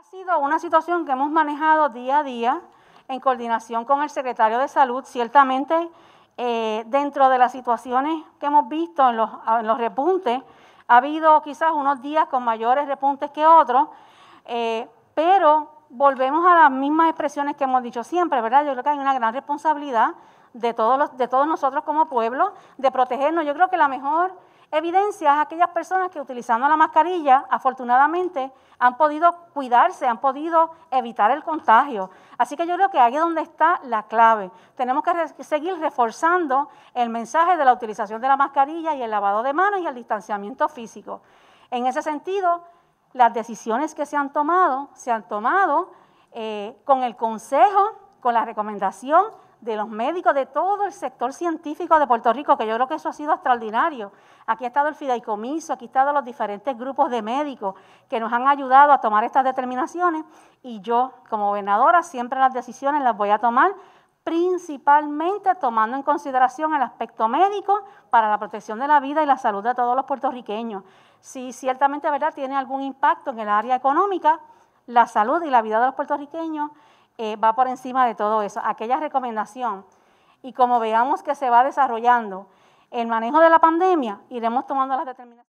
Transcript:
Ha sido una situación que hemos manejado día a día en coordinación con el secretario de Salud, ciertamente eh, dentro de las situaciones que hemos visto en los, repuntes, ha habido quizás unos días con mayores repuntes que otros, eh, pero volvemos a las mismas expresiones que hemos dicho siempre, ¿verdad? Yo creo que hay una gran responsabilidad de todos, de todos nosotros como pueblo de protegernos. Yo creo que la mejor evidencias a aquellas personas que utilizando la mascarilla, afortunadamente, han podido cuidarse, han podido evitar el contagio. Así que yo creo que ahí es donde está la clave. Tenemos que seguir reforzando el mensaje de la utilización de la mascarilla y el lavado de manos y el distanciamiento físico. En ese sentido, las decisiones que se han tomado, se han tomado eh, con el consejo, con la recomendación de los médicos, de todo el sector científico de Puerto Rico, que yo creo que eso ha sido extraordinario. Aquí ha estado el fideicomiso, aquí han estado los diferentes grupos de médicos que nos han ayudado a tomar estas determinaciones y yo, como gobernadora, siempre las decisiones las voy a tomar principalmente tomando en consideración el aspecto médico para la protección de la vida y la salud de todos los puertorriqueños. Si ciertamente ¿verdad? tiene algún impacto en el área económica, la salud y la vida de los puertorriqueños, eh, va por encima de todo eso. Aquella recomendación y como veamos que se va desarrollando el manejo de la pandemia, iremos tomando las determinaciones.